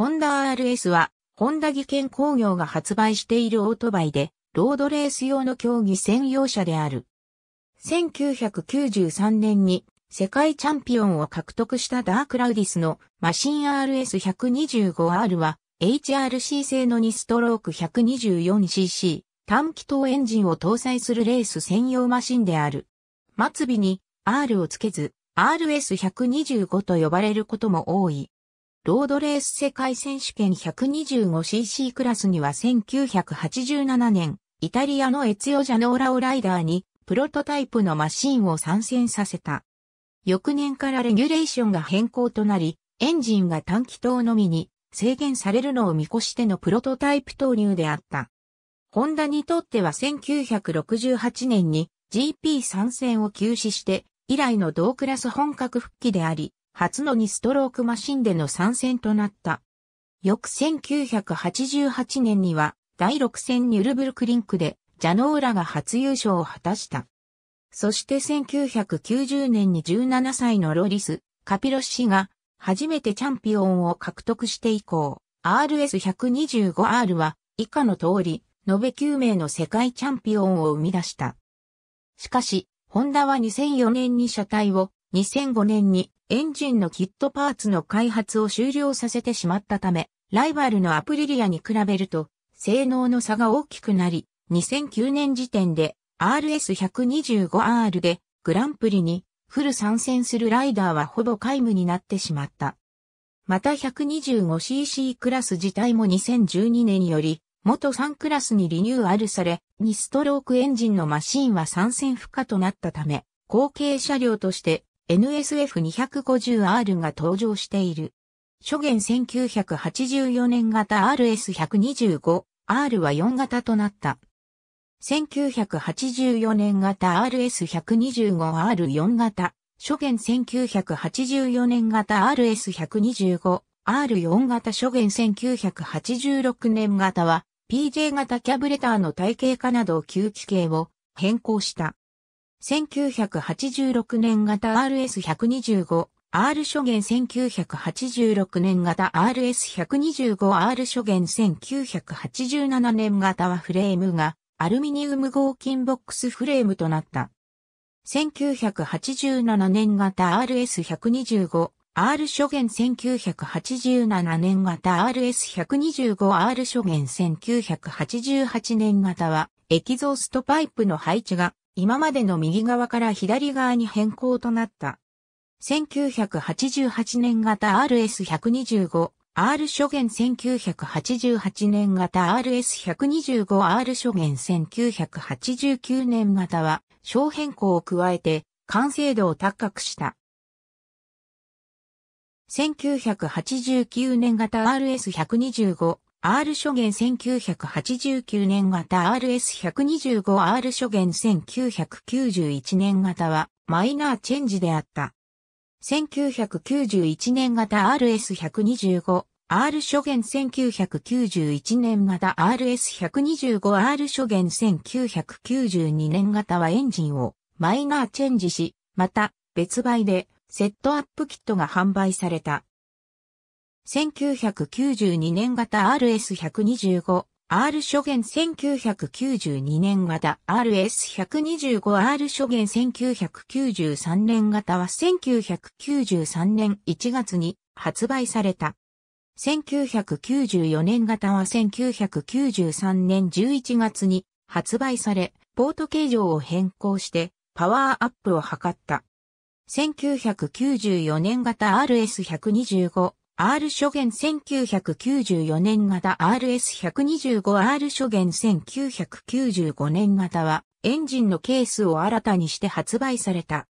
ホンダ RS は、ホンダ技研工業が発売しているオートバイで、ロードレース用の競技専用車である。1993年に世界チャンピオンを獲得したダークラウディスのマシン RS125R は HRC 製の2ストローク 124cc 短気筒エンジンを搭載するレース専用マシンである。末尾に R をつけず RS125 と呼ばれることも多い。ロードレース世界選手権 125cc クラスには1987年、イタリアのエツヨジャノーラオライダーにプロトタイプのマシンを参戦させた。翌年からレギュレーションが変更となり、エンジンが短気筒のみに制限されるのを見越してのプロトタイプ投入であった。ホンダにとっては1968年に GP 参戦を休止して以来の同クラス本格復帰であり、初の2ストロークマシンでの参戦となった。翌1988年には、第6戦ニュルブルクリンクで、ジャノーラが初優勝を果たした。そして1990年に17歳のロリス、カピロッシが、初めてチャンピオンを獲得して以降、RS125R は、以下の通り、延べ9名の世界チャンピオンを生み出した。しかし、ホンダは2004年に車体を2005年にエンジンのキットパーツの開発を終了させてしまったため、ライバルのアプリリアに比べると性能の差が大きくなり、2009年時点で RS125R でグランプリにフル参戦するライダーはほぼ皆無になってしまった。また 125cc クラス自体も2012年より元3クラスにリニューアルされ、2ストロークエンジンのマシンは参戦不可となったため、後継車両として NSF250R が登場している。初元1984年型 RS125R は4型となった。1984年型 RS125R4 型、初元1984年型 RS125R4 型初元1986年型は PJ 型キャブレターの体系化など吸気系を変更した。1986年型 RS125、R 諸元1986年型 RS125R 諸元1987年型はフレームがアルミニウム合金ボックスフレームとなった。1987年型 RS125、R 諸元1987年型 RS125R 諸元1988年型はエキゾーストパイプの配置が今までの右側から左側に変更となった。1988年型 RS125、R 初元1988年型 RS125、R 初元1989年型は、小変更を加えて、完成度を高くした。1989年型 RS125、R 諸元1989年型 RS125R 諸元1991年型はマイナーチェンジであった。1991年型 RS125、R 諸元1991年型 RS125R 諸元1992年型はエンジンをマイナーチェンジし、また別売でセットアップキットが販売された。1992年型 RS125、R 諸言1992年型 RS125R 諸言1993年型は1993年1月に発売された。1994年型は1993年11月に発売され、ポート形状を変更してパワーアップを図った。1994年型 RS125、R 諸元1994年型 RS125R 諸元1995年型はエンジンのケースを新たにして発売された。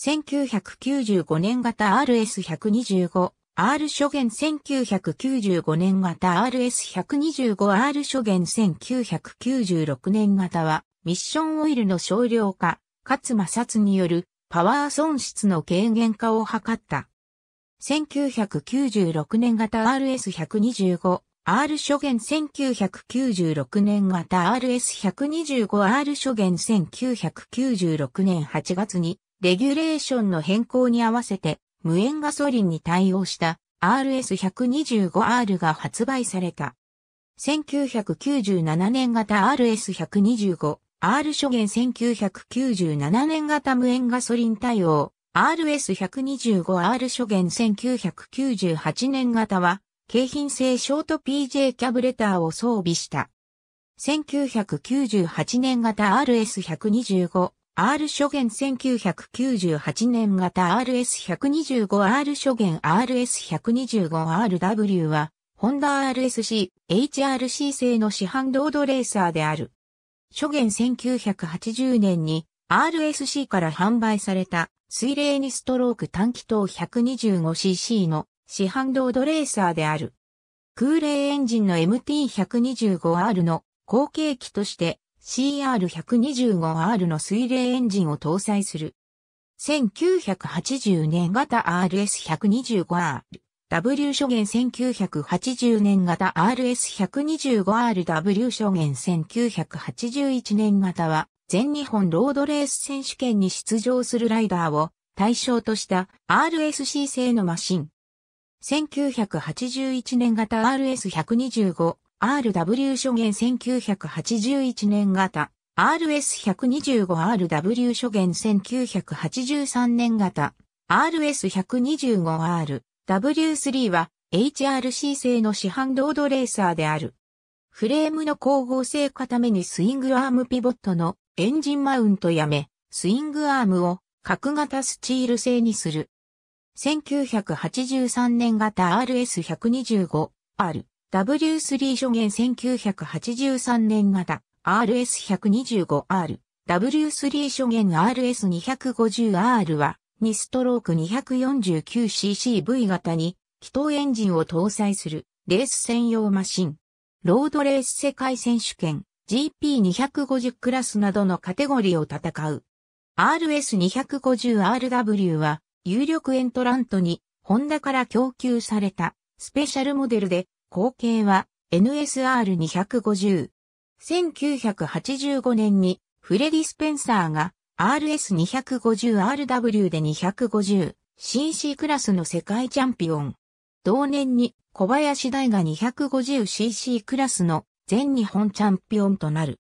1995年型 RS125、R 諸元1995年型 RS125R 諸元1996年型はミッションオイルの少量化、かつ摩擦によるパワー損失の軽減化を図った。1996年型 RS125、R 諸元1996年型 RS125R 諸元1996年8月にレギュレーションの変更に合わせて無塩ガソリンに対応した RS125R が発売された。1997年型 RS125R 諸元1997年型無塩ガソリン対応 RS125R 初元1998年型は、京浜製ショート PJ キャブレターを装備した。1998年型 RS125R 初元1998年型 RS125R 初元 RS125RW は、ホンダ RSC、HRC 製の市販ロードレーサーである。初元1980年に RSC から販売された水冷にストローク短気筒 125cc の市販ロードレーサーである。空冷エンジンの MT125R の後継機として CR125R の水冷エンジンを搭載する。1980年型 RS125R。W 初言1980年型 RS125RW 初言1981年型は全日本ロードレース選手権に出場するライダーを対象とした RSC 製のマシン。1981年型 RS125、RW 初言1981年型、RS125RW 初言1983年型、RS125RW3 は HRC 製の市販ロードレーサーである。フレームの光合成固めにスイングアームピボットのエンジンマウントやめ、スイングアームを角型スチール製にする。1983年型 RS125R、W3 初言1983年型 RS125R、W3 初言 RS250R は2ストローク 249ccV 型に気筒エンジンを搭載するレース専用マシン。ロードレース世界選手権 GP250 クラスなどのカテゴリーを戦う。RS250RW は有力エントラントにホンダから供給されたスペシャルモデルで後継は NSR250。1985年にフレディ・スペンサーが RS250RW で 250cc クラスの世界チャンピオン。同年に小林大が 250cc クラスの全日本チャンピオンとなる。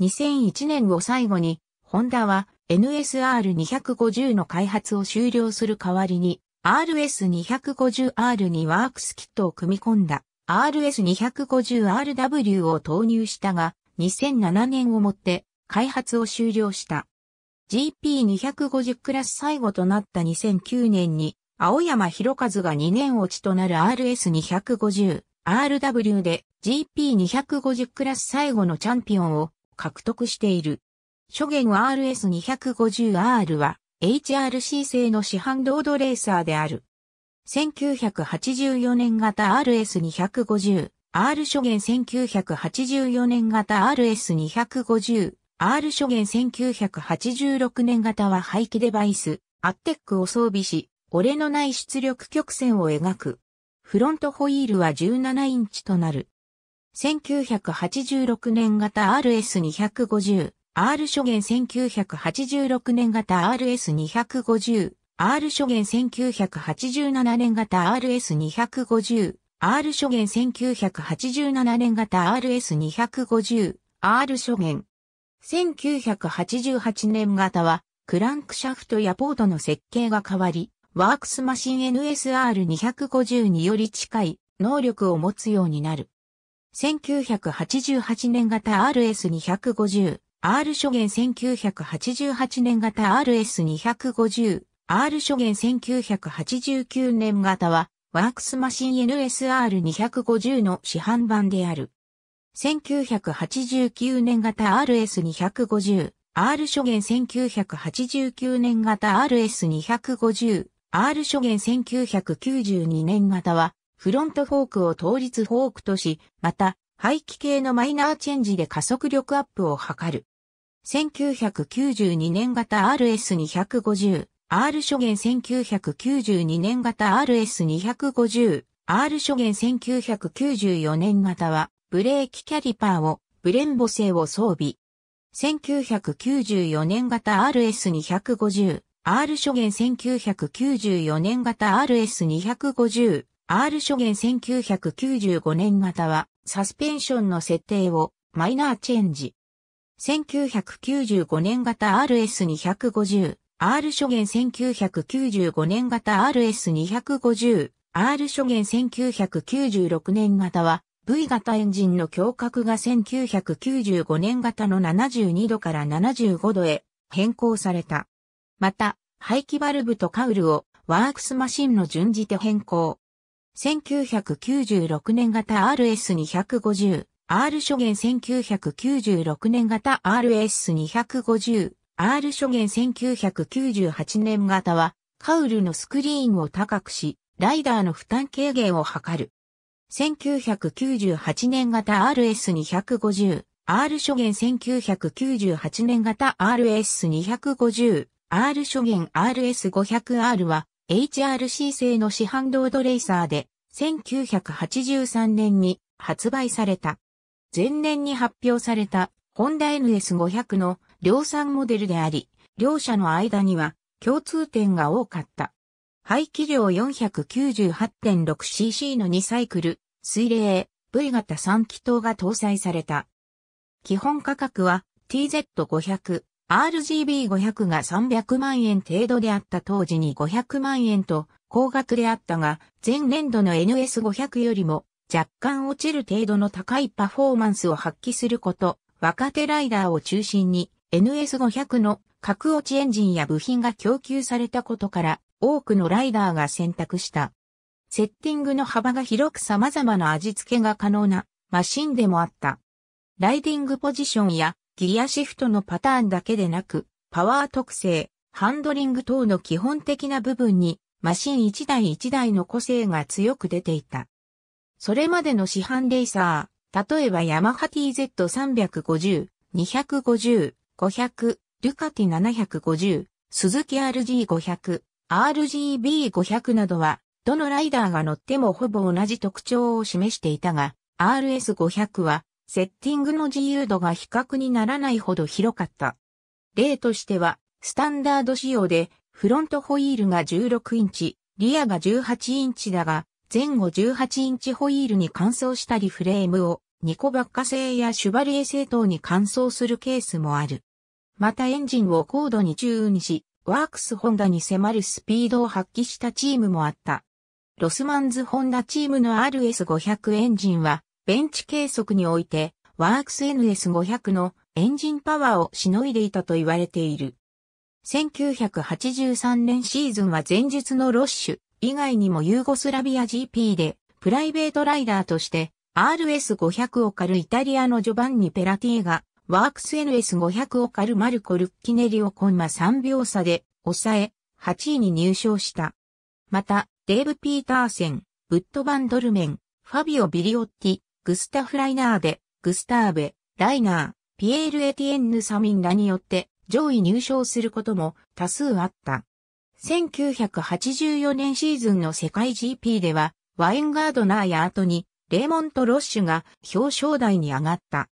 2001年を最後に、ホンダは NSR250 の開発を終了する代わりに、RS250R にワークスキットを組み込んだ RS250RW を投入したが、2007年をもって開発を終了した。GP250 クラス最後となった2009年に、青山博一が2年落ちとなる RS250RW で GP250 クラス最後のチャンピオンを獲得している。初言 RS250R は HRC 製の市販ロードレーサーである。1984年型 RS250、R 初言1984年型 RS250、R 初言1986年型は排気デバイス、アッテックを装備し、俺のない出力曲線を描く。フロントホイールは17インチとなる。1986年型 RS250、R 諸元1986年型 RS250、R 諸元1987年型 RS250、R 諸元1987年型 RS250、R 諸元。1988年型は、クランクシャフトやポートの設計が変わり、ワークスマシン NSR250 により近い能力を持つようになる。1988年型 RS250、R 諸言1988年型 RS250、R 諸言1989年型は、ワークスマシン NSR250 の市販版である。1989年型 RS250、R 諸言1989年型 RS250、R 諸言1992年型は、フロントフォークを倒立フォークとし、また、排気系のマイナーチェンジで加速力アップを図る。1992年型 RS250、R 初元1992年型 RS250、R 初元1994年型は、ブレーキキャリパーを、ブレンボ製を装備。1994年型 RS250、R 初元1994年型 RS250、R 諸元1995年型は、サスペンションの設定をマイナーチェンジ。1995年型 RS250、R 諸元1995年型 RS250、R 諸元1996年型は、V 型エンジンの強角が1995年型の72度から75度へ変更された。また、排気バルブとカウルをワークスマシンの順次で変更。1996年型 RS250、R 初言1996年型 RS250、R 初言1998年型は、カウルのスクリーンを高くし、ライダーの負担軽減を図る。1998年型 RS250、R 初言1998年型 RS250、R 初言 RS500R は、HRC 製の市販ロードレーサーで1983年に発売された。前年に発表されたホンダ NS500 の量産モデルであり、両社の間には共通点が多かった。排気量 498.6cc の2サイクル、水冷、V 型3気筒が搭載された。基本価格は TZ500、RGB500 が300万円程度であった当時に500万円と高額であったが、前年度の NS500 よりも若干落ちる程度の高いパフォーマンスを発揮すること、若手ライダーを中心に NS500 の格落ちエンジンや部品が供給されたことから多くのライダーが選択した。セッティングの幅が広く様々な味付けが可能なマシンでもあった。ライディングポジションやギアシフトのパターンだけでなく、パワー特性、ハンドリング等の基本的な部分に、マシン1台1台の個性が強く出ていた。それまでの市販レーサー、例えばヤマハ TZ350、250、500、ルカティ750、ズキ RG500、RGB500 などは、どのライダーが乗ってもほぼ同じ特徴を示していたが、RS500 はセッティングの自由度が比較にならないほど広かった。例としては、スタンダード仕様で、フロントホイールが16インチ、リアが18インチだが、前後18インチホイールに換装したりフレームを、ニコバッカ製やシュバリエ製等に換装するケースもある。またエンジンを高度に中にし、ワークスホンダに迫るスピードを発揮したチームもあった。ロスマンズホンダチームの RS500 エンジンは、ベンチ計測において、ワークス NS500 のエンジンパワーをしのいでいたと言われている。1983年シーズンは前述のロッシュ以外にもユーゴスラビア GP でプライベートライダーとして RS500 を狩るイタリアのジョバンニ・ペラティエがワークス NS500 を狩るマルコ・ルッキネリをコンマ3秒差で抑え8位に入賞した。また、デーブ・ピーターセン、ブッド・バンドルメン、ファビオ・ビリオッティ、グスタフ・ライナーで、グスターベ、ライナー、ピエール・エティエンヌ・サミンらによって上位入賞することも多数あった。1984年シーズンの世界 GP では、ワインガードナーや後に、レーモント・ロッシュが表彰台に上がった。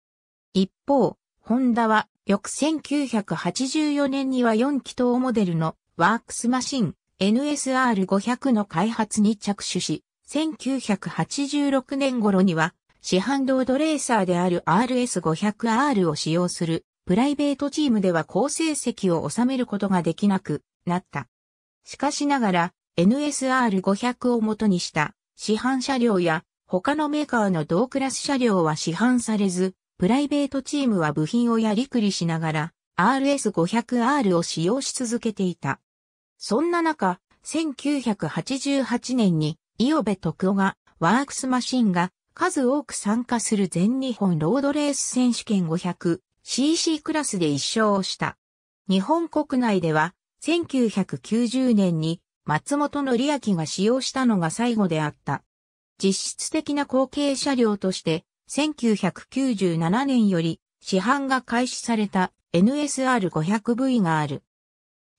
一方、ホンダは、翌1984年には4気筒モデルのワークスマシン NSR500 の開発に着手し、1986年頃には市販ロードレーサーである RS500R を使用するプライベートチームでは好成績を収めることができなくなった。しかしながら NSR500 を元にした市販車両や他のメーカーの同クラス車両は市販されず、プライベートチームは部品をやりくりしながら RS500R を使用し続けていた。そんな中、1988年にイオベ・トオがワークスマシンが数多く参加する全日本ロードレース選手権 500cc クラスで1勝をした。日本国内では1990年に松本の明が使用したのが最後であった。実質的な後継車両として1997年より市販が開始された NSR500V がある。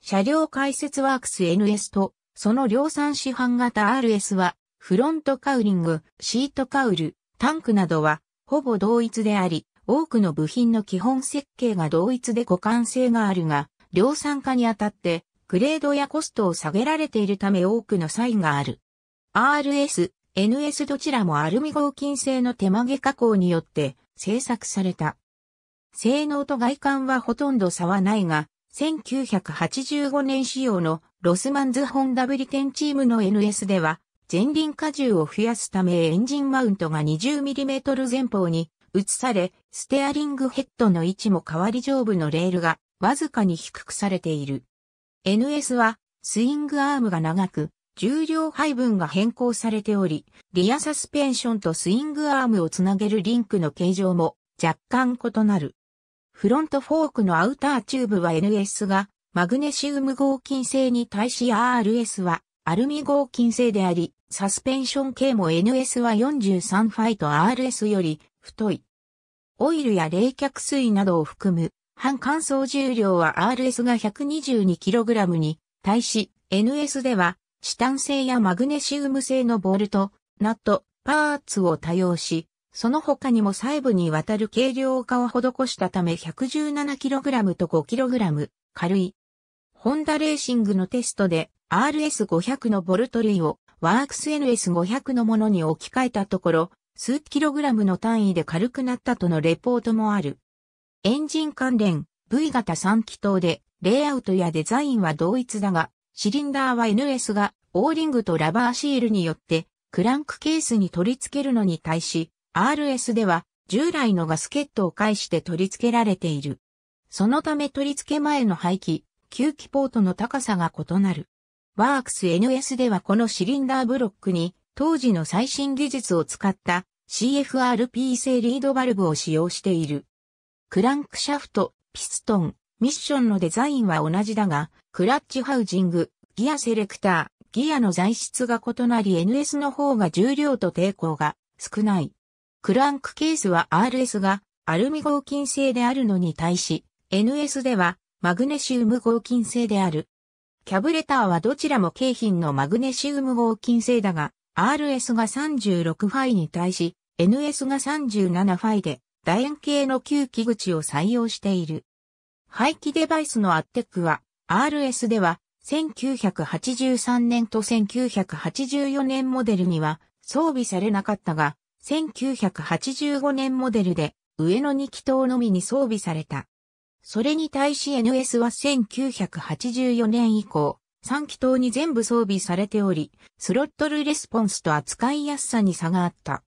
車両解説ワークス NS とその量産市販型 RS はフロントカウリング、シートカウル、タンクなどは、ほぼ同一であり、多くの部品の基本設計が同一で互換性があるが、量産化にあたって、グレードやコストを下げられているため多くの差異がある。RS、NS どちらもアルミ合金製の手曲げ加工によって製作された。性能と外観はほとんど差はないが、1985年仕様のロスマンズ・ホンダブリテンチームの NS では前輪荷重を増やすためエンジンマウントが 20mm 前方に移され、ステアリングヘッドの位置も変わり上部のレールがわずかに低くされている。NS はスイングアームが長く、重量配分が変更されており、リアサスペンションとスイングアームをつなげるリンクの形状も若干異なる。フロントフォークのアウターチューブは NS がマグネシウム合金製に対し RS はアルミ合金製であり、サスペンション系も NS は43ファイト RS より太い。オイルや冷却水などを含む半乾燥重量は RS が 122kg に対し NS ではチタン製やマグネシウム製のボルト、ナット、パーツを多用し、その他にも細部にわたる軽量化を施したため 117kg と 5kg 軽い。ホンダレーシングのテストで RS500 のボルト類をワークス NS500 のものに置き換えたところ、数キログラムの単位で軽くなったとのレポートもある。エンジン関連 V 型3気筒で、レイアウトやデザインは同一だが、シリンダーは NS がオーリングとラバーシールによってクランクケースに取り付けるのに対し、RS では従来のガスケットを介して取り付けられている。そのため取り付け前の排気、吸気ポートの高さが異なる。ワークス NS ではこのシリンダーブロックに当時の最新技術を使った CFRP 製リードバルブを使用している。クランクシャフト、ピストン、ミッションのデザインは同じだが、クラッチハウジング、ギアセレクター、ギアの材質が異なり NS の方が重量と抵抗が少ない。クランクケースは RS がアルミ合金製であるのに対し、NS ではマグネシウム合金製である。キャブレターはどちらも景品のマグネシウム合金製だが、RS が36ファイに対し、NS が37ファイで、楕円形の旧気口を採用している。排気デバイスのアッテックは、RS では、1983年と1984年モデルには装備されなかったが、1985年モデルで上の2気筒のみに装備された。それに対し NS は1984年以降、3気筒に全部装備されており、スロットルレスポンスと扱いやすさに差があった。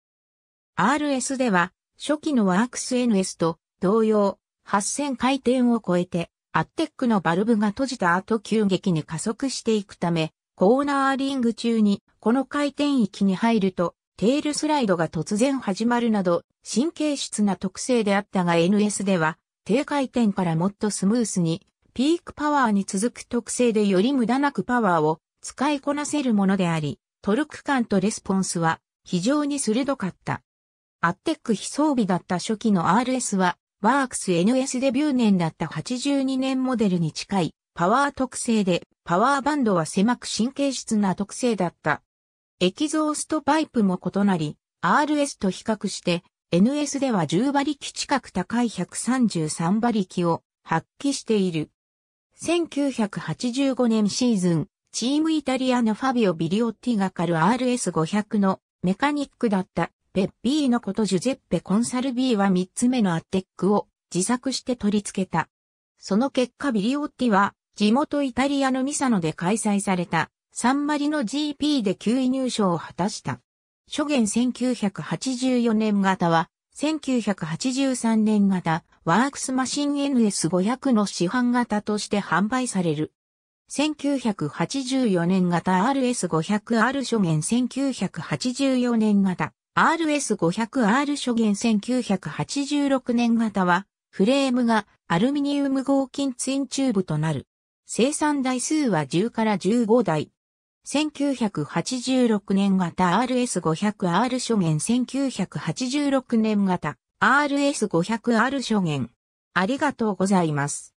RS では、初期のワークス NS と同様、8000回転を超えて、アッテックのバルブが閉じた後急激に加速していくため、コーナーリング中にこの回転域に入ると、テールスライドが突然始まるなど、神経質な特性であったが NS では、低回転からもっとスムースに、ピークパワーに続く特性でより無駄なくパワーを使いこなせるものであり、トルク感とレスポンスは非常に鋭かった。アッテック非装備だった初期の RS は、ワークス NS デビュー年だった82年モデルに近いパワー特性で、パワーバンドは狭く神経質な特性だった。エキゾーストパイプも異なり、RS と比較して NS では10馬力近く高い133馬力を発揮している。1985年シーズン、チームイタリアのファビオ・ビリオッティが狩る RS500 のメカニックだったペッピーのことジュゼッペ・コンサルビーは3つ目のアテックを自作して取り付けた。その結果ビリオッティは地元イタリアのミサノで開催されたサンマリの GP で9位入賞を果たした。初元1984年型は、1983年型、ワークスマシン NS500 の市販型として販売される。1984年型 RS500R 初元1984年型 RS500R 初元1986年型はフレームがアルミニウム合金ツインチューブとなる。生産台数は10から15台。1986年型 RS500R 諸元1986年型 RS500R 諸元ありがとうございます。